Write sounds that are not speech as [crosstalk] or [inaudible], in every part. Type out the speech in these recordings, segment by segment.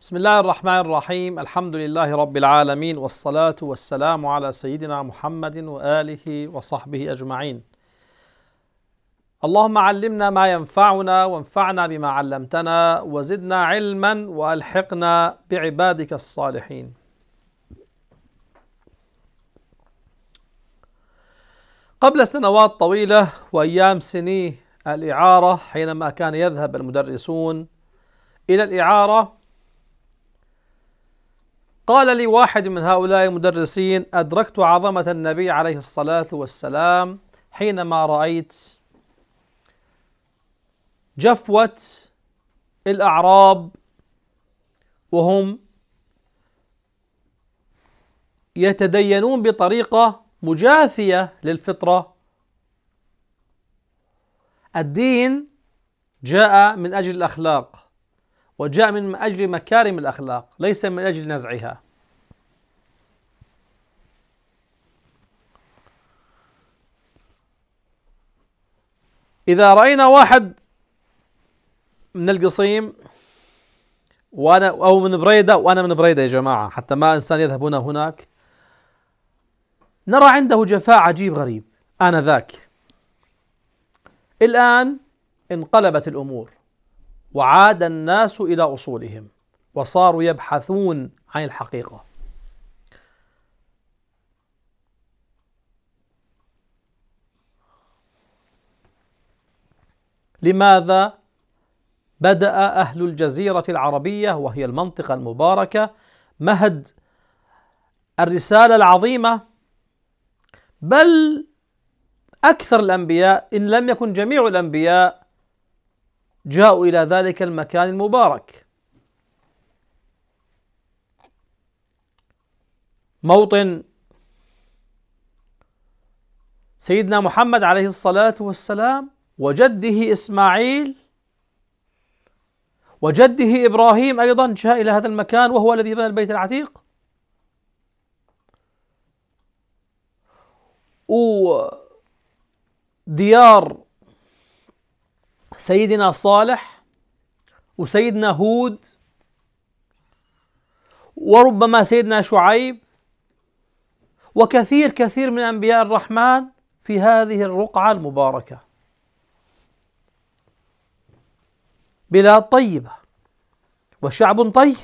بسم الله الرحمن الرحيم الحمد لله رب العالمين والصلاة والسلام على سيدنا محمد وآله وصحبه أجمعين اللهم علمنا ما ينفعنا وانفعنا بما علمتنا وزدنا علما وألحقنا بعبادك الصالحين قبل سنوات طويلة وأيام سني الإعارة حينما كان يذهب المدرسون إلى الإعارة قال لي واحد من هؤلاء المدرسين أدركت عظمة النبي عليه الصلاة والسلام حينما رأيت جفوة الأعراب وهم يتدينون بطريقة مجافية للفطرة الدين جاء من أجل الأخلاق وجاء من أجل مكارم الأخلاق ليس من أجل نزعها إذا رأينا واحد من القصيم وأنا أو من بريدة وأنا من بريدة يا جماعة حتى ما إنسان يذهب هنا هناك نرى عنده جفاء عجيب غريب آنذاك الآن انقلبت الأمور وعاد الناس إلى أصولهم وصاروا يبحثون عن الحقيقة لماذا بدأ أهل الجزيرة العربية وهي المنطقة المباركة مهد الرسالة العظيمة بل أكثر الأنبياء إن لم يكن جميع الأنبياء جاءوا إلى ذلك المكان المبارك موطن سيدنا محمد عليه الصلاة والسلام وجده إسماعيل وجده إبراهيم أيضا جاء إلى هذا المكان وهو الذي بنى البيت العتيق وديار سيدنا صالح وسيدنا هود وربما سيدنا شعيب وكثير كثير من انبياء الرحمن في هذه الرقعه المباركه بلاد طيبه وشعب طيب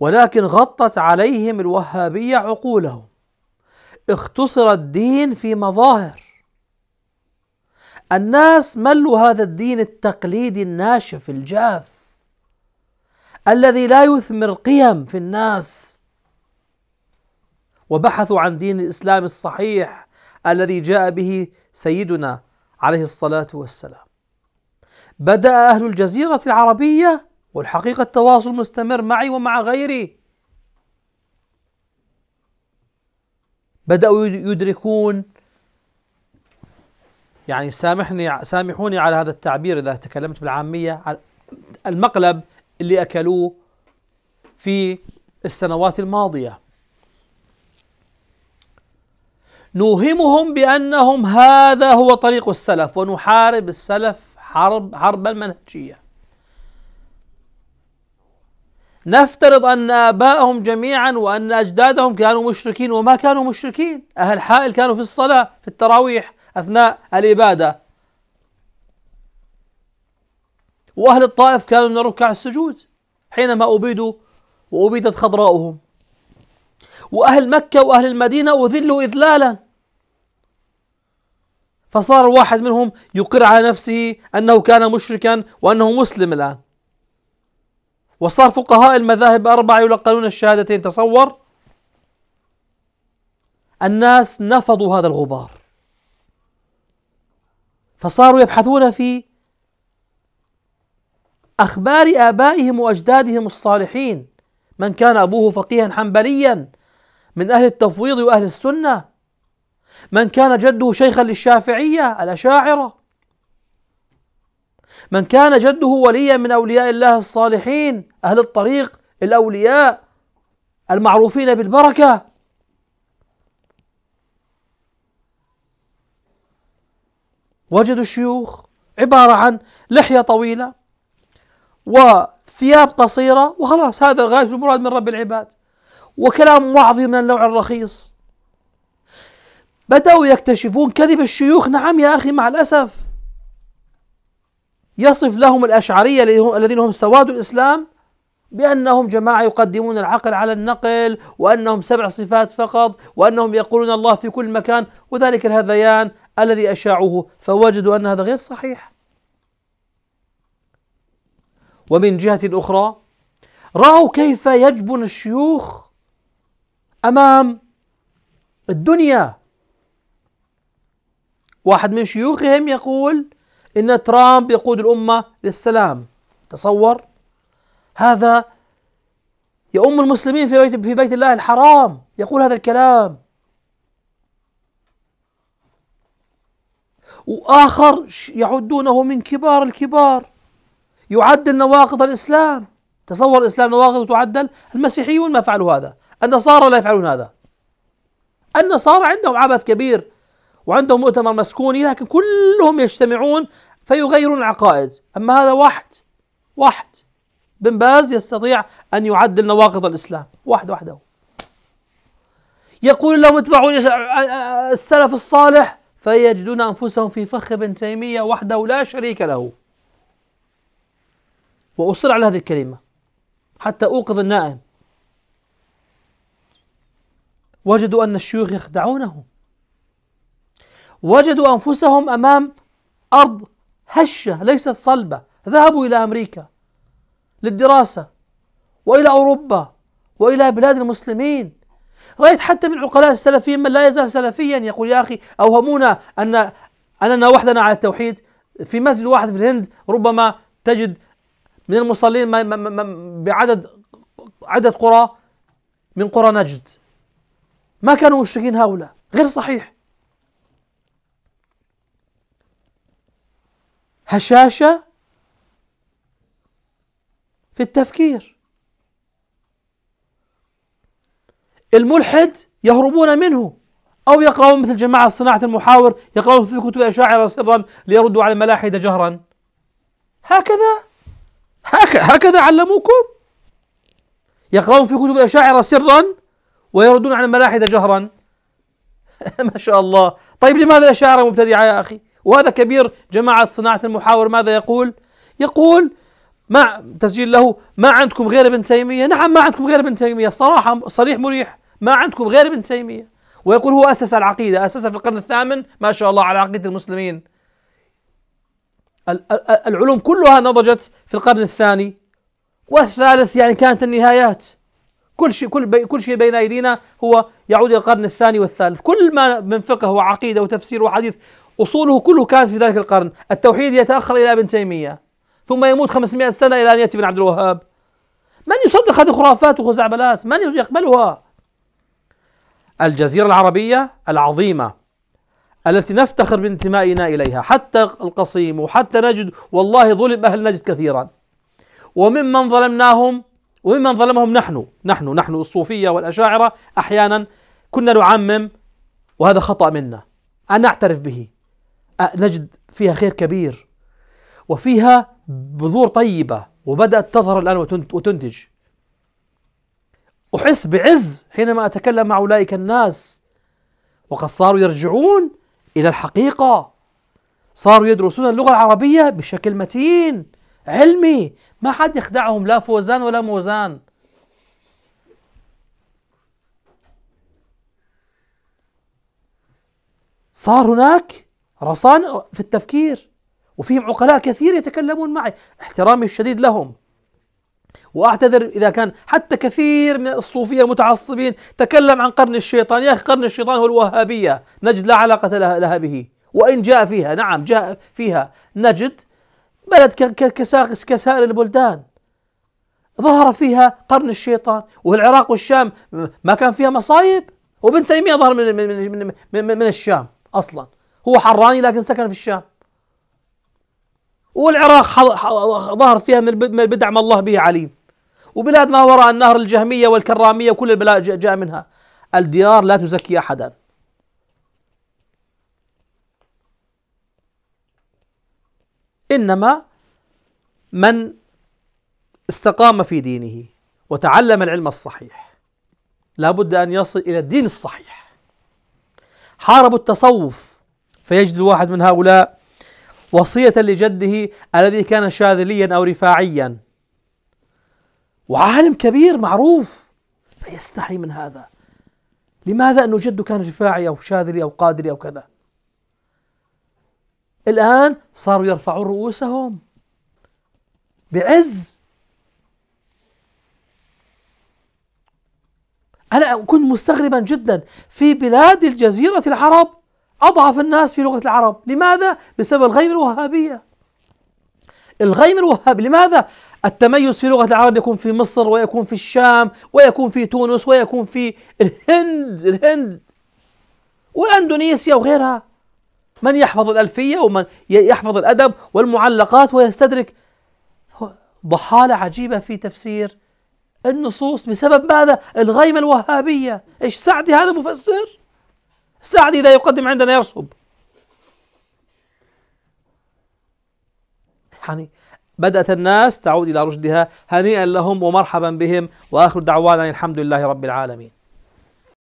ولكن غطت عليهم الوهابيه عقولهم اختصر الدين في مظاهر الناس ملوا هذا الدين التقليدي الناشف الجاف الذي لا يثمر قيم في الناس وبحثوا عن دين الاسلام الصحيح الذي جاء به سيدنا عليه الصلاه والسلام بدا اهل الجزيره العربيه والحقيقه التواصل مستمر معي ومع غيري بداوا يدركون يعني سامحني سامحوني على هذا التعبير إذا تكلمت بالعامية المقلب اللي أكلوه في السنوات الماضية نوهمهم بأنهم هذا هو طريق السلف ونحارب السلف حرب حربا منهجية نفترض أن آباءهم جميعا وأن أجدادهم كانوا مشركين وما كانوا مشركين أهل حائل كانوا في الصلاة في التراويح أثناء الإبادة وأهل الطائف كانوا من ركع السجود حينما أبيدوا وأبيدت خضراؤهم وأهل مكة وأهل المدينة أذلوا إذلالا فصار الواحد منهم يقر على نفسه أنه كان مشركا وأنه مسلم الآن وصار فقهاء المذاهب أربعة يلقنون الشهادتين تصور الناس نفضوا هذا الغبار فصاروا يبحثون في أخبار آبائهم وأجدادهم الصالحين من كان أبوه فقيها حنبليا من أهل التفويض وأهل السنة من كان جده شيخا للشافعية الأشاعرة من كان جده وليا من أولياء الله الصالحين أهل الطريق الأولياء المعروفين بالبركة وجدوا الشيوخ عبارة عن لحية طويلة وثياب قصيرة وخلاص هذا غاية المراد من رب العباد وكلام وعظي من النوع الرخيص بدأوا يكتشفون كذب الشيوخ نعم يا أخي مع الأسف يصف لهم الأشعرية الذين هم سواد الإسلام بأنهم جماعة يقدمون العقل على النقل وأنهم سبع صفات فقط وأنهم يقولون الله في كل مكان وذلك الهذيان الذي أشاعوه فوجدوا أن هذا غير صحيح ومن جهة أخرى رأوا كيف يجبن الشيوخ أمام الدنيا واحد من شيوخهم يقول إن ترامب يقود الأمة للسلام تصور هذا يؤم المسلمين في بيت في بيت الله الحرام يقول هذا الكلام وآخر يعدونه من كبار الكبار يعدل نواقض الإسلام تصور الإسلام نواقض تعدل المسيحيون ما فعلوا هذا النصارى لا يفعلون هذا النصارى عندهم عبث كبير وعندهم مؤتمر مسكوني لكن كلهم يجتمعون فيغيرون العقائد أما هذا واحد واحد بن باز يستطيع أن يعدل نواقض الإسلام واحد وحده يقول لهم اتبعوا آه، آه، السلف الصالح فيجدون أنفسهم في فخ ابن تيمية وحده لا شريك له وأصر على هذه الكلمة حتى أوقظ النائم وجدوا أن الشيوخ يخدعونهم وجدوا أنفسهم أمام أرض هشة ليست صلبة ذهبوا إلى أمريكا للدراسة وإلى أوروبا وإلى بلاد المسلمين رأيت حتى من عقلاء السلفيين من لا يزال سلفيا يقول يا أخي أوهمونا أن أننا وحدنا على التوحيد في مسجد واحد في الهند ربما تجد من المصلين ما ما ما بعدد عدد قرى من قرى نجد ما كانوا مشركين هؤلاء غير صحيح هشاشه في التفكير الملحد يهربون منه أو يقرأون مثل جماعة صناعة المحاور يقرأون في كتب الأشاعرة سرا ليردوا على الملاحدة جهرا هكذا هكذا علموكم يقرأون في كتب الأشاعرة سرا ويردون على الملاحدة جهرا [laughs] ما شاء الله طيب لماذا الأشاعرة مبتدعة يا أخي وهذا كبير جماعة صناعة المحاور ماذا يقول؟ يقول ما تسجيل له ما عندكم غير ابن تيمية نعم ما عندكم غير ابن تيمية صراحة صريح مريح ما عندكم غير ابن تيمية ويقول هو أسس العقيدة أسسها في القرن الثامن ما شاء الله على عقيدة المسلمين العلوم كلها نضجت في القرن الثاني والثالث يعني كانت النهايات كل شيء كل بي كل شيء بين ايدينا هو يعود الى القرن الثاني والثالث كل ما من فقه وعقيده وتفسير وحديث اصوله كله كانت في ذلك القرن التوحيد يتاخر الى ابن تيميه ثم يموت 500 سنه الى ان ياتي ابن عبد الوهاب من يصدق هذه الخرافات وخزعبلات من يقبلها الجزيره العربيه العظيمه التي نفتخر بانتمائنا اليها حتى القصيم وحتى نجد والله ظلم اهل نجد كثيرا وممن ظلمناهم وممن ظلمهم نحن نحن نحن الصوفية والأشاعرة أحيانا كنا نعمم وهذا خطأ منا أن نعترف به نجد فيها خير كبير وفيها بذور طيبة وبدأت تظهر الآن وتنتج أحس بعز حينما أتكلم مع أولئك الناس وقد صاروا يرجعون إلى الحقيقة صاروا يدرسون اللغة العربية بشكل متين علمي ما حد يخدعهم لا فوزان ولا موزان صار هناك رصانة في التفكير وفيهم عقلاء كثير يتكلمون معي احترامي الشديد لهم واعتذر اذا كان حتى كثير من الصوفيه المتعصبين تكلم عن قرن الشيطان يا اخي قرن الشيطان هو الوهابيه نجد لا علاقه لها, لها به وان جاء فيها نعم جاء فيها نجد بلد كساقس كسائر البلدان ظهر فيها قرن الشيطان والعراق والشام ما كان فيها مصايب وابن تيميه ظهر من من من, من, من الشام اصلا هو حراني لكن سكن في الشام والعراق ظهر فيها من البدع ما الله به عليم وبلاد ما وراء النهر الجهميه والكراميه وكل البلاد جاء منها الديار لا تزكي احدا إنما من استقام في دينه وتعلم العلم الصحيح لا بد أن يصل إلى الدين الصحيح حاربوا التصوف فيجد الواحد من هؤلاء وصية لجده الذي كان شاذليا أو رفاعيا وعالم كبير معروف فيستحي من هذا لماذا أنه جده كان رفاعي أو شاذلي أو قادري أو كذا الآن صاروا يرفعون رؤوسهم بعز أنا كنت مستغربا جدا في بلاد الجزيرة العرب أضعف الناس في لغة العرب لماذا؟ بسبب الغيم الوهابية الغيم الوهابي لماذا؟ التميز في لغة العرب يكون في مصر ويكون في الشام ويكون في تونس ويكون في الهند الهند وأندونيسيا وغيرها من يحفظ الألفية ومن يحفظ الأدب والمعلقات ويستدرك ضحالة عجيبة في تفسير النصوص بسبب ماذا؟ الغيمة الوهابية إيش سعدي هذا مفسر؟ سعدي إذا يقدم عندنا يرسب يعني بدأت الناس تعود إلى رشدها هنيئا لهم ومرحبا بهم وآخر دعوانا الحمد لله رب العالمين